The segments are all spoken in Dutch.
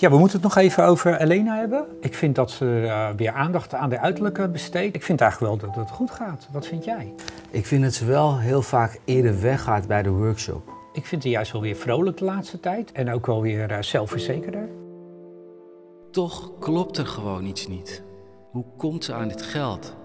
Ja, we moeten het nog even over Elena hebben. Ik vind dat ze eh, weer aandacht aan de uiterlijke besteedt. Ik vind eigenlijk wel dat het goed gaat. Wat vind jij? Ik vind dat ze wel heel vaak eerder weggaat bij de workshop. Ik vind ze juist wel weer vrolijk de laatste tijd en ook wel weer eh, zelfverzekerder. Toch klopt er gewoon iets niet. Hoe komt ze aan dit geld?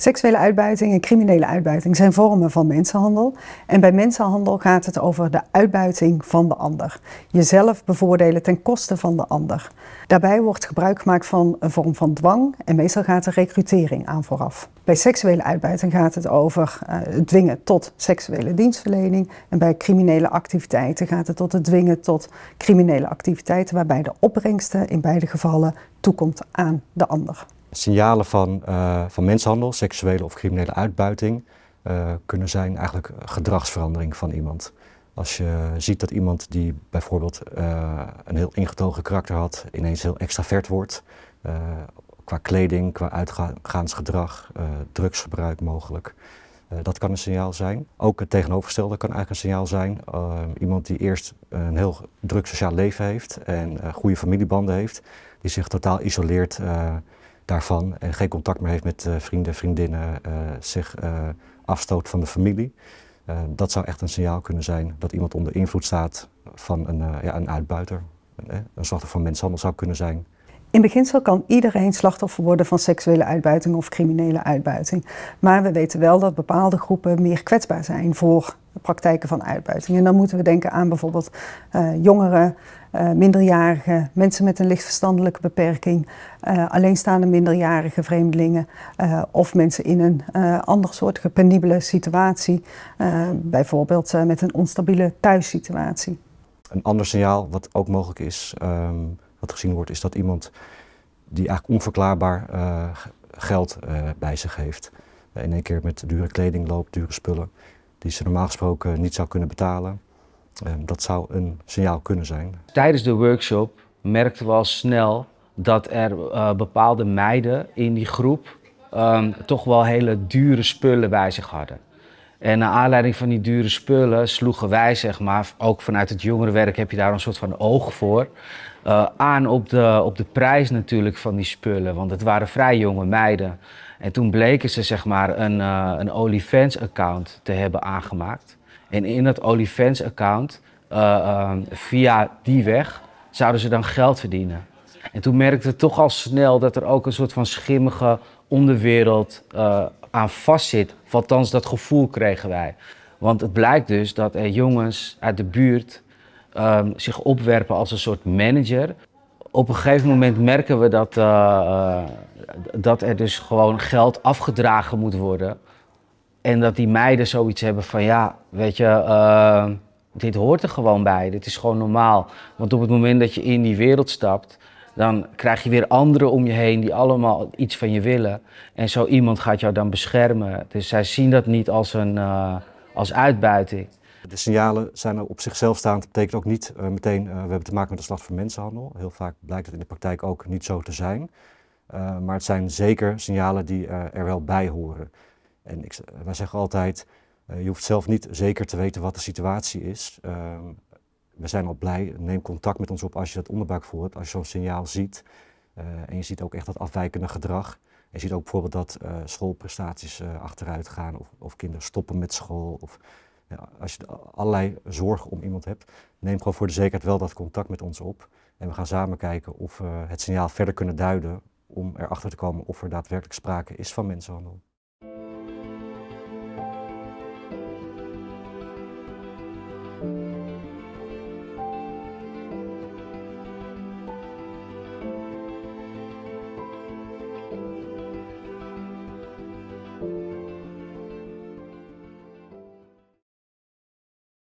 Seksuele uitbuiting en criminele uitbuiting zijn vormen van mensenhandel. En bij mensenhandel gaat het over de uitbuiting van de ander. Jezelf bevoordelen ten koste van de ander. Daarbij wordt gebruik gemaakt van een vorm van dwang en meestal gaat er recrutering aan vooraf. Bij seksuele uitbuiting gaat het over eh, het dwingen tot seksuele dienstverlening. En bij criminele activiteiten gaat het tot het dwingen tot criminele activiteiten waarbij de opbrengsten in beide gevallen toekomt aan de ander. Signalen van, uh, van mensenhandel, seksuele of criminele uitbuiting eh, kunnen zijn eigenlijk gedragsverandering van iemand. Als je ziet dat iemand die bijvoorbeeld eh, een heel ingetogen karakter had, ineens heel extravert wordt, qua kleding, qua uitgaansgedrag, drugsgebruik mogelijk. dat kan een signaal zijn. Ook het tegenovergestelde kan eigenlijk een signaal zijn. iemand die eerst een heel druk sociaal leven heeft en goede familiebanden heeft, die zich totaal isoleert daarvan en geen contact meer heeft met eh, vrienden, vriendinnen, eh, zich eh, afstoot van de familie. dat zou echt een signaal kunnen zijn dat iemand onder invloed staat van een, ja, een uitbuiter. Een, een slachtoffer van menshandel zou kunnen zijn. In beginsel kan iedereen slachtoffer worden van seksuele uitbuiting of criminele uitbuiting. Maar we weten wel dat bepaalde groepen meer kwetsbaar zijn voor praktijken van uitbuiting. En dan moeten we denken aan bijvoorbeeld jongeren, eh, minderjarige minderjarigen, mensen met een licht verstandelijke beperking, eh, alleenstaande minderjarige vreemdelingen eh, of mensen in een ander soort penibele situatie, bijvoorbeeld met een onstabiele thuissituatie. Een ander signaal wat ook mogelijk is, ehm, wat gezien wordt, is dat iemand die eigenlijk onverklaarbaar geld bij zich heeft. In één keer met dure kleding loopt, dure spullen, die ze normaal gesproken niet zou kunnen betalen. Eh, dat zou een signaal kunnen zijn. Tijdens de workshop merkten we al snel dat er eh, bepaalde meiden in die groep ehm, toch wel hele dure spullen bij zich hadden. En naar aanleiding van die dure spullen sloegen wij, zeg maar, ook vanuit het jongerenwerk heb je daar een soort van oog voor. Eh, aan op de, op de prijs natuurlijk van die spullen, want het waren vrij jonge meiden. En toen bleken ze, zeg maar, een, uh, een OnlyFans-account te hebben aangemaakt. En in dat OnlyFans-account, eh, ehm, via die weg, zouden ze dan geld verdienen. En toen merkte we toch al snel dat er ook een soort van schimmige onderwereld eh, aan vastzit. Althans, dat gevoel kregen wij. Want het blijkt dus dat er jongens uit de buurt ehm, zich opwerpen als een soort manager. Op een gegeven moment merken we dat, eh, dat er dus gewoon geld afgedragen moet worden en dat die meiden zoiets hebben van ja, weet je, eh, dit hoort er gewoon bij. Dit is gewoon normaal. Want op het moment dat je in die wereld stapt, dan krijg je weer anderen om je heen die allemaal iets van je willen. En zo iemand gaat jou dan beschermen. Dus zij zien dat niet als, een, eh, als uitbuiting. De signalen zijn op zichzelf staand. Dat betekent ook niet eh, meteen, we hebben te maken met de slag van mensenhandel. Heel vaak blijkt het in de praktijk ook niet zo te zijn. maar het zijn zeker signalen die er wel bij horen. En ik, wij zeggen altijd, eh, je hoeft zelf niet zeker te weten wat de situatie is. Ehm, we zijn al blij, neem contact met ons op als je dat onderbuik hebt, als je zo'n signaal ziet. Eh, en je ziet ook echt dat afwijkende gedrag. je ziet ook bijvoorbeeld dat eh, schoolprestaties achteruit gaan of, of, kinderen stoppen met school. Of, ja, als je allerlei zorgen om iemand hebt, neem gewoon voor de zekerheid wel dat contact met ons op. En we gaan samen kijken of we het signaal verder kunnen duiden om erachter te komen of er daadwerkelijk sprake is van mensenhandel.